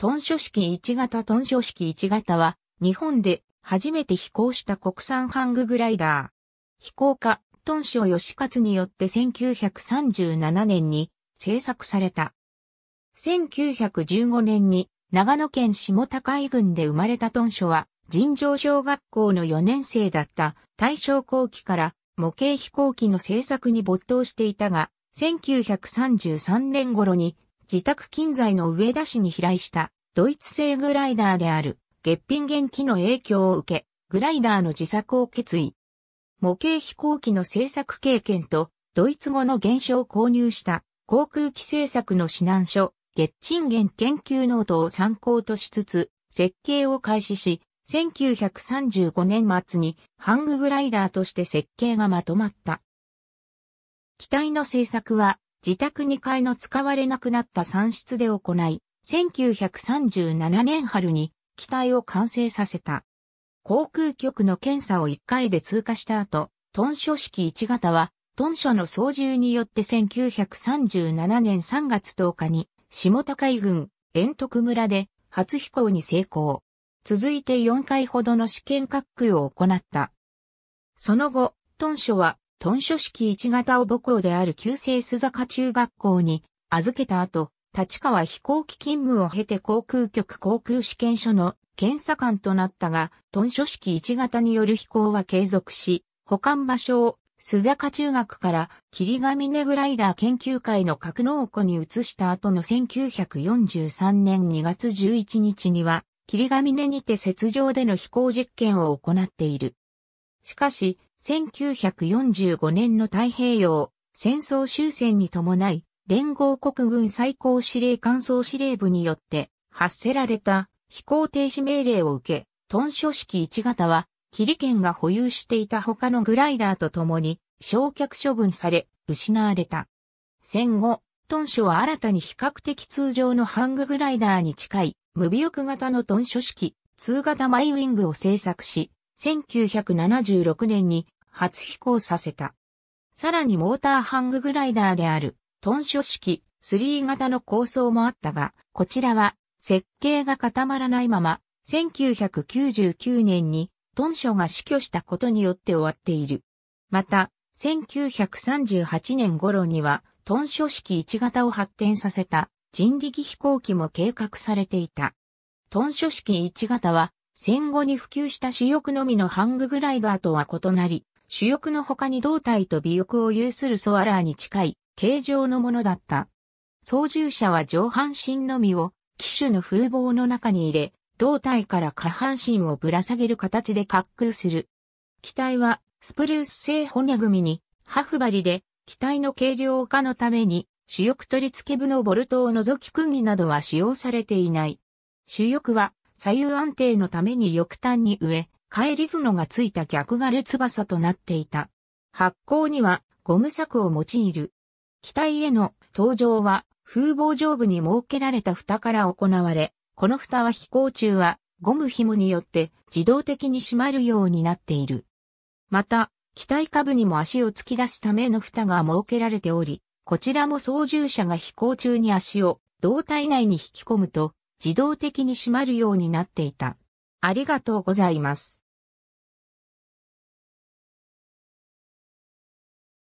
トン書式1型トン書式1型は、日本で初めて飛行した国産ハンググライダー。飛行家、トン書義勝によって1937年に製作された。1915年に長野県下高井郡で生まれたトン書は、尋常小学校の4年生だった大正後期から模型飛行機の製作に没頭していたが、1933年頃に自宅近在の上田市に飛来したドイツ製グライダーである月品元気の影響を受け、グライダーの自作を決意。模型飛行機の製作経験とドイツ語の原書を購入した航空機製作の指南書、月賃元研究ノートを参考としつつ、設計を開始し、1935年末にハンググライダーとして設計がまとまった。機体の製作は自宅2階の使われなくなった産出で行い、1937年春に機体を完成させた。航空局の検査を1回で通過した後、トン書式1型は、トン書の操縦によって1937年3月10日に、下高井郡、遠徳村で初飛行に成功。続いて4回ほどの試験滑空を行った。その後、トン書はトン書式一型を母校である旧制須坂中学校に預けた後、立川飛行機勤務を経て航空局航空試験所の検査官となったが、トン書式一型による飛行は継続し、保管場所を須坂中学から霧ヶ峰グライダー研究会の格納庫に移した後の1943年2月11日には、霧ヶ峰にて雪上での飛行実験を行っている。しかし、1945年の太平洋戦争終戦に伴い、連合国軍最高司令官総司令部によって発せられた飛行停止命令を受け、トン書式1型は、キリ県が保有していた他のグライダーと共に焼却処分され、失われた。戦後、トン書は新たに比較的通常のハンググライダーに近い、無尾翼型のトン書式、2型マイウィングを製作し、1976年に初飛行させた。さらにモーターハンググライダーである、トンョ式3型の構想もあったが、こちらは設計が固まらないまま、1999年にトンョが死去したことによって終わっている。また、1938年頃には、トンョ式1型を発展させた人力飛行機も計画されていた。トンョ式1型は、戦後に普及した主翼のみのハンググライダーとは異なり、主翼の他に胴体と尾翼を有するソアラーに近い形状のものだった。操縦者は上半身のみを機種の風貌の中に入れ、胴体から下半身をぶら下げる形で滑空する。機体はスプルース製骨組みにハフ針で機体の軽量化のために主翼取り付け部のボルトを除き釘などは使用されていない。主翼は左右安定のために翼端に上、返り角がついた逆枯れ翼となっていた。発光にはゴム柵を用いる。機体への搭乗は風防上部に設けられた蓋から行われ、この蓋は飛行中はゴム紐によって自動的に閉まるようになっている。また、機体下部にも足を突き出すための蓋が設けられており、こちらも操縦者が飛行中に足を胴体内に引き込むと自動的に閉まるようになっていた。ありがとうございます。